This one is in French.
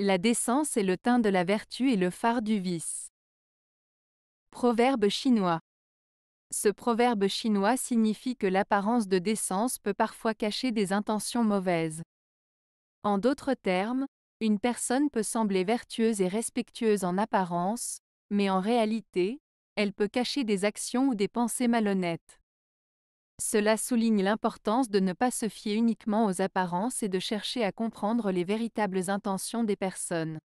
La décence est le teint de la vertu et le phare du vice. Proverbe chinois. Ce proverbe chinois signifie que l'apparence de décence peut parfois cacher des intentions mauvaises. En d'autres termes, une personne peut sembler vertueuse et respectueuse en apparence, mais en réalité, elle peut cacher des actions ou des pensées malhonnêtes. Cela souligne l'importance de ne pas se fier uniquement aux apparences et de chercher à comprendre les véritables intentions des personnes.